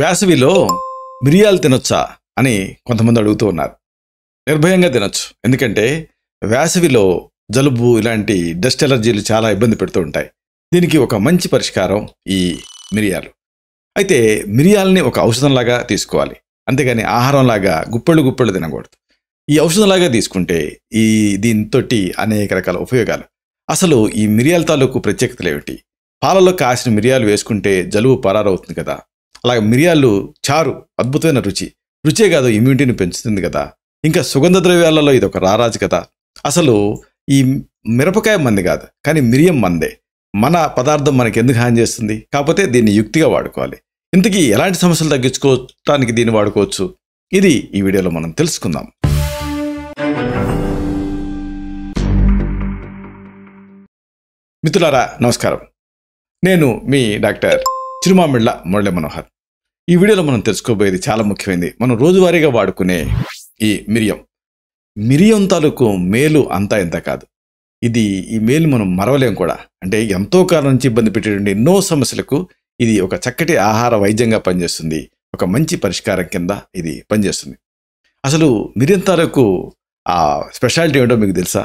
వేసవిలో మిరియాలు తినొచ్చా అని కొంతమంది అడుగుతూ ఉన్నారు నిర్భయంగా తినొచ్చు ఎందుకంటే వేసవిలో జలుబు ఇలాంటి డస్ట్ ఎలర్జీలు చాలా ఇబ్బంది పెడుతూ ఉంటాయి దీనికి ఒక మంచి పరిష్కారం ఈ మిరియాలు అయితే మిరియాలని ఒక ఔషధంలాగా తీసుకోవాలి అంతేగాని ఆహారంలాగా గుప్పళ్ళు గుప్పళ్ళు తినకూడదు ఈ ఔషధంలాగా తీసుకుంటే ఈ దీనితోటి అనేక రకాల ఉపయోగాలు అసలు ఈ మిరియాల తాలూకు ప్రత్యేకతలు ఏమిటి పాలలో కాసిన మిరియాలు వేసుకుంటే జలుబు పరారవుతుంది కదా అలాగే మిరియాలు చారు అద్భుతమైన రుచి రుచే కాదు ఇమ్యూనిటీని పెంచుతుంది కదా ఇంకా సుగంధ ద్రవ్యాలలో ఇది ఒక రారాజు కదా అసలు ఈ మిరపకాయ మంది కాదు కానీ మిరియం మందే మన పదార్థం మనకి ఎందుకు హాని చేస్తుంది కాకపోతే దీన్ని యుక్తిగా వాడుకోవాలి ఇంతకీ ఎలాంటి సమస్యలు తగ్గించుకోవటానికి దీన్ని వాడుకోవచ్చు ఇది ఈ వీడియోలో మనం తెలుసుకుందాం మిత్రులారా నమస్కారం నేను మీ డాక్టర్ తిరుమామిళ్ళ మురళి మనోహర్ ఈ వీడియోలో మనం తెలుసుకోబోయేది చాలా ముఖ్యమైనది మనం రోజువారీగా వాడుకునే ఈ మిరియం మిరియం తాలూకు మేలు అంతా ఇంత కాదు ఇది ఈ మేలు మనం మరవలేం కూడా అంటే ఎంతో కాలం నుంచి ఇబ్బంది పెట్టేటువంటి ఎన్నో సమస్యలకు ఇది ఒక చక్కటి ఆహార వైద్యంగా పనిచేస్తుంది ఒక మంచి పరిష్కారం కింద ఇది పనిచేస్తుంది అసలు మిరియం తాలూకు ఆ స్పెషాలిటీ ఏంటో మీకు తెలుసా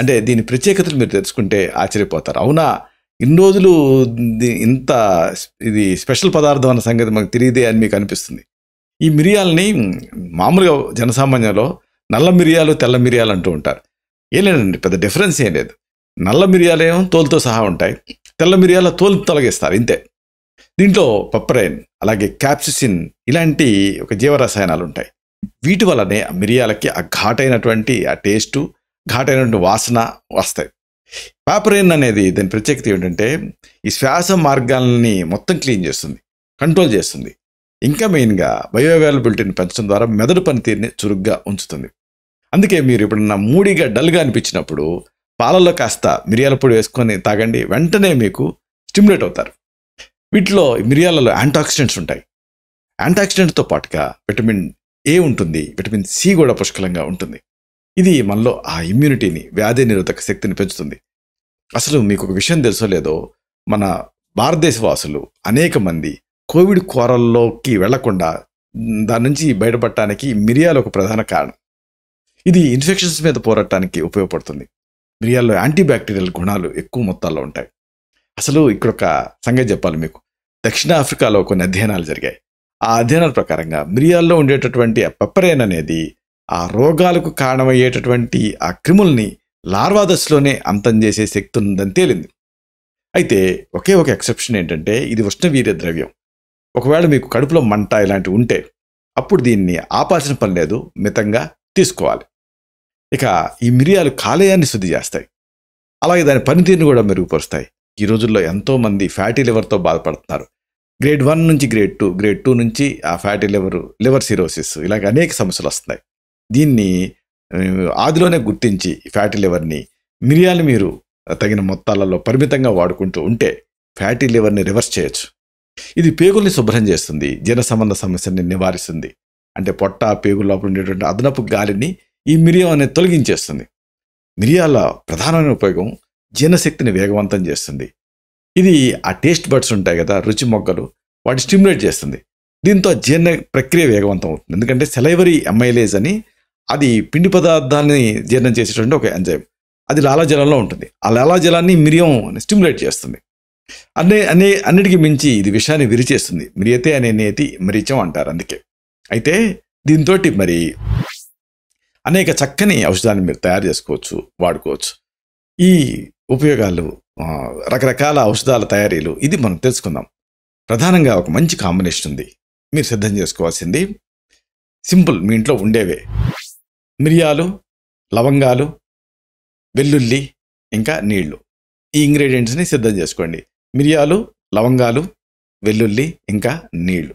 అంటే దీని ప్రత్యేకతలు మీరు తెలుసుకుంటే ఆశ్చర్యపోతారు అవునా ఇన్ని రోజులు ఇంత ఇది స్పెషల్ పదార్థం అన్న సంగతి మాకు తెలియదే అని మీకు అనిపిస్తుంది ఈ మిరియాలని మామూలుగా జనసామాన్యంలో నల్ల మిరియాలు తెల్ల మిరియాలు అంటూ ఉంటారు ఏం పెద్ద డిఫరెన్స్ ఏం లేదు నల్ల మిరియాలేమో తోలుతో సహా ఉంటాయి తెల్ల మిరియాల తోలు తొలగిస్తారు ఇంతే దీంట్లో పప్పరైన్ అలాగే క్యాప్సిసిన్ ఇలాంటి ఒక జీవరసాయనాలు ఉంటాయి వీటి వల్లనే మిరియాలకి ఆ ఘాటైనటువంటి ఆ టేస్టు ఘాటైనటువంటి వాసన వస్తాయి పాపరిన్ అనేది దాని ప్రత్యేకత ఏంటంటే ఈ శ్వాస మార్గాలని మొత్తం క్లీన్ చేస్తుంది కంట్రోల్ చేస్తుంది ఇంకా మెయిన్గా అవైలబిలిటీని పెంచడం ద్వారా మెదడు పనితీరుని చురుగ్గా ఉంచుతుంది అందుకే మీరు ఎప్పుడన్నా మూడిగా డల్గా అనిపించినప్పుడు పాలలో కాస్త మిరియాల పొడి వేసుకొని తాగండి వెంటనే మీకు స్టిమ్యులేట్ అవుతారు వీటిలో మిరియాలలో యాంటాక్సిడెంట్స్ ఉంటాయి యాంటాక్సిడెంట్తో పాటుగా విటమిన్ ఏ ఉంటుంది విటమిన్ సి కూడా పుష్కలంగా ఉంటుంది ఇది మనలో ఆ ఇమ్యూనిటీని వ్యాధి నిరోధక శక్తిని పెంచుతుంది అసలు మీకు ఒక విషయం తెలుసోలేదో మన భారతదేశ వాసులు అనేక మంది కోవిడ్ కోరల్లోకి వెళ్లకుండా దాని నుంచి బయటపడటానికి మిరియాలు ఒక ప్రధాన కారణం ఇది ఇన్ఫెక్షన్స్ మీద పోరాటానికి ఉపయోగపడుతుంది మిరియాల్లో యాంటీబ్యాక్టీరియల్ గుణాలు ఎక్కువ మొత్తాల్లో ఉంటాయి అసలు ఇక్కడ ఒక సంగతి చెప్పాలి మీకు దక్షిణాఫ్రికాలో కొన్ని అధ్యయనాలు జరిగాయి ఆ అధ్యయనాల ప్రకారంగా మిరియాల్లో ఉండేటటువంటి ఆ పెప్పరేన్ అనేది ఆ రోగాలకు కారణమయ్యేటటువంటి ఆ క్రిముల్ని లార్వా దశలోనే అంతం చేసే శక్తి ఉందని తేలింది అయితే ఒకే ఒక ఎక్సెప్షన్ ఏంటంటే ఇది ఉష్ణవీర్య ద్రవ్యం ఒకవేళ మీకు కడుపులో మంట ఇలాంటివి ఉంటే అప్పుడు దీన్ని ఆపాల్సిన పని లేదు మితంగా తీసుకోవాలి ఇక ఈ మిరియాలు కాలేయాన్ని శుద్ధి చేస్తాయి అలాగే దాని పనితీరుని కూడా మెరుగుపరుస్తాయి ఈ రోజుల్లో ఎంతోమంది ఫ్యాటీ లివర్తో బాధపడుతున్నారు గ్రేడ్ వన్ నుంచి గ్రేడ్ టూ గ్రేడ్ టూ నుంచి ఆ ఫ్యాటీ లివర్ లివర్ సిరోసిస్ ఇలాగ అనేక సమస్యలు వస్తున్నాయి దీన్ని ఆదిలోనే గుర్తించి ఫ్యాటీ లివర్ని మిరియాలు మీరు తగిన మొత్తాలలో పరిమితంగా వాడుకుంటూ ఉంటే ఫ్యాటీ లివర్ని రివర్స్ చేయొచ్చు ఇది పేగుల్ని శుభ్రం చేస్తుంది జీర్ణ సంబంధ సమస్యని నివారిస్తుంది అంటే పొట్ట పేగుల లోపల ఉండేటువంటి అదనపు గాలిని ఈ మిరియం అనేది తొలగించేస్తుంది మిరియాల ప్రధానమైన ఉపయోగం జీర్ణశక్తిని వేగవంతం చేస్తుంది ఇది ఆ టేస్ట్ బడ్స్ ఉంటాయి కదా రుచి మొగ్గలు వాటి స్టిమ్యులేట్ చేస్తుంది దీంతో జీర్ణ ప్రక్రియ వేగవంతం అవుతుంది ఎందుకంటే సెలైవరీ ఎమ్ఐలేజ్ అని అది పిండి పదార్థాన్ని జీర్ణం చేసేటువంటి ఒక ఎంజైమ్ అది లాలాజలంలో ఉంటుంది ఆ లాలాజలాన్ని మిరియం స్టిమ్యులేట్ చేస్తుంది అన్ని అన్ని అన్నిటికీ మించి ఇది విషయాన్ని విరిచేస్తుంది మిరియతే అనే నేతి మిరిచం అంటారు అందుకే అయితే దీంతో మరి అనేక చక్కని ఔషధాన్ని మీరు తయారు చేసుకోవచ్చు వాడుకోవచ్చు ఈ ఉపయోగాలు రకరకాల ఔషధాల తయారీలు ఇది మనం తెలుసుకుందాం ప్రధానంగా ఒక మంచి కాంబినేషన్ ఉంది మీరు సిద్ధం చేసుకోవాల్సింది సింపుల్ మీ ఇంట్లో ఉండేవే మిరియాలు లవంగాలు వెల్లుల్లి ఇంకా నీళ్లు ఈ ఇంగ్రీడియంట్స్ని సిద్ధం చేసుకోండి మిరియాలు లవంగాలు వెల్లుల్లి ఇంకా నీళ్లు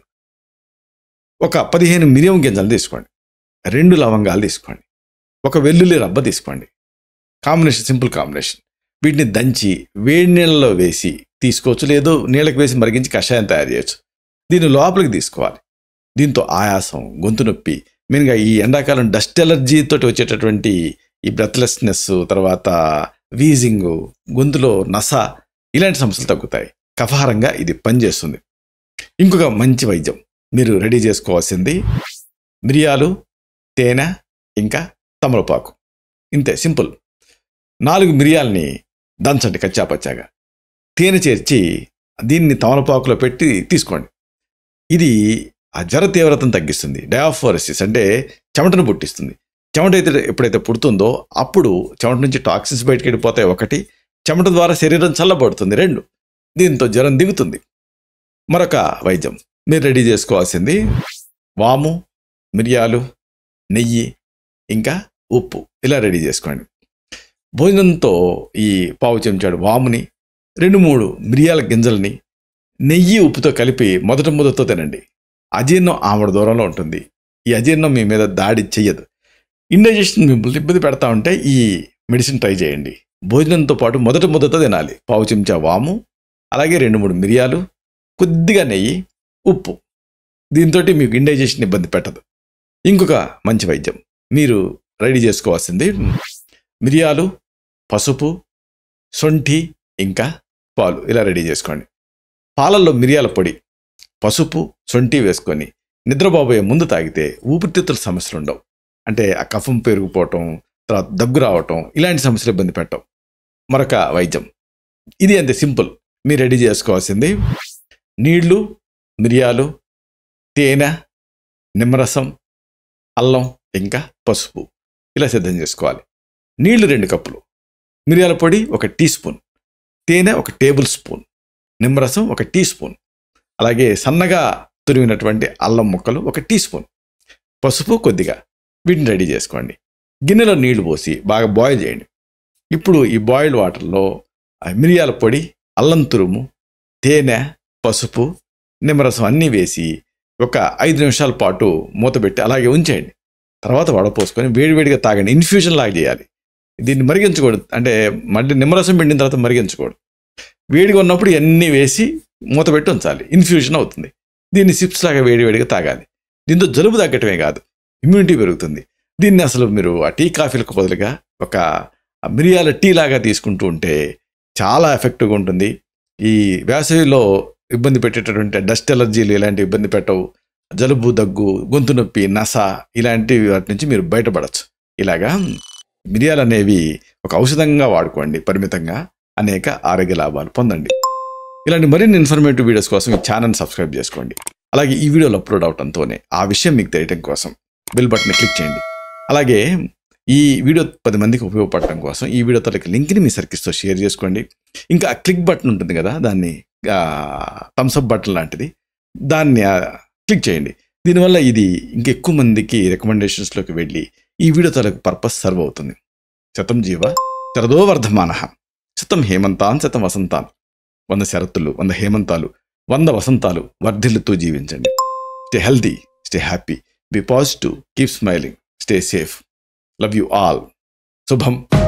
ఒక పదిహేను మిరియం గింజలు తీసుకోండి రెండు లవంగాలు తీసుకోండి ఒక వెల్లుల్లి రబ్బ తీసుకోండి కాంబినేషన్ సింపుల్ కాంబినేషన్ వీటిని దంచి వేడి నీళ్ళలో వేసి తీసుకోవచ్చు లేదు నీళ్ళకి వేసి మరిగించి కషాయం తయారు చేయొచ్చు దీన్ని లోపలికి తీసుకోవాలి దీంతో ఆయాసం గొంతు నొప్పి మెయిన్గా ఈ ఎండాకాలం డస్ట్ ఎలర్జీ తోటి వచ్చేటటువంటి ఈ బ్రెత్లెస్నెస్ తర్వాత వీజింగ్ గొంతులో నస ఇలాంటి సమస్యలు తగ్గుతాయి కఫహారంగా ఇది పనిచేస్తుంది ఇంకొక మంచి వైద్యం మీరు రెడీ చేసుకోవాల్సింది మిరియాలు తేనె ఇంకా తమలపాకు ఇంతే సింపుల్ నాలుగు మిరియాలని దంచండి కచ్చాపచ్చాగా తేనె చేర్చి దీన్ని తమలపాకులో పెట్టి తీసుకోండి ఇది ఆ జ్వర తీవ్రతను తగ్గిస్తుంది డయాఫోరసిస్ అంటే చెమటను పుట్టిస్తుంది చెమట అయితే ఎప్పుడైతే పుడుతుందో అప్పుడు చెమట నుంచి టాక్సిన్స్ బయటకు వెళ్ళిపోతాయి ఒకటి చెమట ద్వారా శరీరం చల్లబడుతుంది రెండు దీంతో జ్వరం దిగుతుంది మరొక వైద్యం మీరు రెడీ చేసుకోవాల్సింది వాము మిరియాలు నెయ్యి ఇంకా ఉప్పు ఇలా రెడీ చేసుకోండి భోజనంతో ఈ పావు చెంచాడు వాముని రెండు మూడు మిరియాల గింజల్ని నెయ్యి ఉప్పుతో కలిపి మొదట మొదటితో తినండి అజీర్ణం ఆవిడ దూరంలో ఉంటుంది ఈ అజీర్ణం మీ మీద దాడి చెయ్యదు ఇండైజెషన్ మిమ్మల్ని ఇబ్బంది పెడతా ఉంటే ఈ మెడిసిన్ ట్రై చేయండి భోజనంతో పాటు మొదట మొదట తినాలి పావు చెంచా వాము అలాగే రెండు మూడు మిరియాలు కొద్దిగా నెయ్యి ఉప్పు దీంతో మీకు ఇండైజెషన్ ఇబ్బంది పెట్టదు ఇంకొక మంచి వైద్యం మీరు రెడీ చేసుకోవాల్సింది మిరియాలు పసుపు సొంఠి ఇంకా పాలు ఇలా రెడీ చేసుకోండి పాలల్లో మిరియాల పొడి పసుపు సొంటి వేసుకొని నిద్రబాబోయే ముందు తాగితే ఊపిరితిత్తుల సమస్యలు ఉండవు అంటే ఆ కఫం పెరిగిపోవటం తర్వాత దగ్గు రావటం ఇలాంటి సమస్యలు ఇబ్బంది పెట్టవు మరొక వైద్యం ఇది అంతే సింపుల్ మీరు రెడీ చేసుకోవాల్సింది నీళ్లు మిరియాలు తేనె నిమ్మరసం అల్లం ఇంకా పసుపు ఇలా సిద్ధం చేసుకోవాలి నీళ్లు రెండు కప్పులు మిరియాల పొడి ఒక టీ స్పూన్ తేనె ఒక టేబుల్ స్పూన్ నిమ్మరసం ఒక టీ స్పూన్ అలాగే సన్నగా తురిగినటువంటి అల్లం ముక్కలు ఒక టీ స్పూన్ పసుపు కొద్దిగా వీటిని రెడీ చేసుకోండి గిన్నెలో నీళ్లు పోసి బాగా బాయిల్ చేయండి ఇప్పుడు ఈ బాయిల్డ్ వాటర్లో మిరియాల పొడి అల్లం తురుము తేనె పసుపు నిమ్మరసం అన్నీ వేసి ఒక ఐదు నిమిషాల పాటు మూతబెట్టి అలాగే ఉంచేయండి తర్వాత వడపోసుకొని వేడివేడిగా తాగండి ఇన్ఫ్యూజన్ లాగా చేయాలి దీన్ని మరిగించకూడదు అంటే మళ్ళీ నిమ్మరసం పిండిన తర్వాత మరిగించకూడదు వేడిగా ఉన్నప్పుడు ఇవన్నీ వేసి మూత పెట్టి ఉంచాలి ఇన్ఫ్యూజన్ అవుతుంది దీన్ని సిప్స్ లాగా వేడివేడిగా తాగాలి దీంతో జలుబు తగ్గటమే కాదు ఇమ్యూనిటీ పెరుగుతుంది దీన్ని అసలు మీరు ఆ టీ కాఫీలకు బదులుగా ఒక మిరియాల టీ లాగా తీసుకుంటూ ఉంటే చాలా ఎఫెక్టివ్గా ఉంటుంది ఈ వేసవిలో ఇబ్బంది పెట్టేటటువంటి డస్ట్ ఎలర్జీలు ఇలాంటి ఇబ్బంది పెట్టవు జలుబు దగ్గు గొంతు నొప్పి నస ఇలాంటి వాటి నుంచి మీరు బయటపడచ్చు ఇలాగా మిరియాలు అనేవి ఒక ఔషధంగా వాడుకోండి పరిమితంగా అనేక ఆరోగ్య లాభాలు పొందండి ఇలాంటి మరిన్ని ఇన్ఫర్మేటివ్ వీడియోస్ కోసం ఈ ఛానల్ సబ్స్క్రైబ్ చేసుకోండి అలాగే ఈ వీడియోలో అప్లోడ్ అవడంతోనే ఆ విషయం మీకు తెలియటం కోసం బిల్ బటన్ క్లిక్ చేయండి అలాగే ఈ వీడియో పది మందికి ఉపయోగపడటం కోసం ఈ వీడియో తలకి లింక్ని మీ సర్కిల్స్తో షేర్ చేసుకోండి ఇంకా క్లిక్ బటన్ ఉంటుంది కదా దాన్ని థమ్స్అప్ బటన్ లాంటిది దాన్ని క్లిక్ చేయండి దీనివల్ల ఇది ఇంకెక్కువ మందికి రికమెండేషన్స్లోకి వెళ్ళి ఈ వీడియో తలకు పర్పస్ సర్వ్ అవుతుంది శతం జీవ శరదో వర్ధమాన శతం హేమంతాన్ శతం వసంతాన్ వంద శరత్తులు వంద హేమంతాలు వంద వసంతాలు వర్ధిల్లుతూ జీవించండి stay healthy stay happy be positive keep smiling stay safe love you all శుభం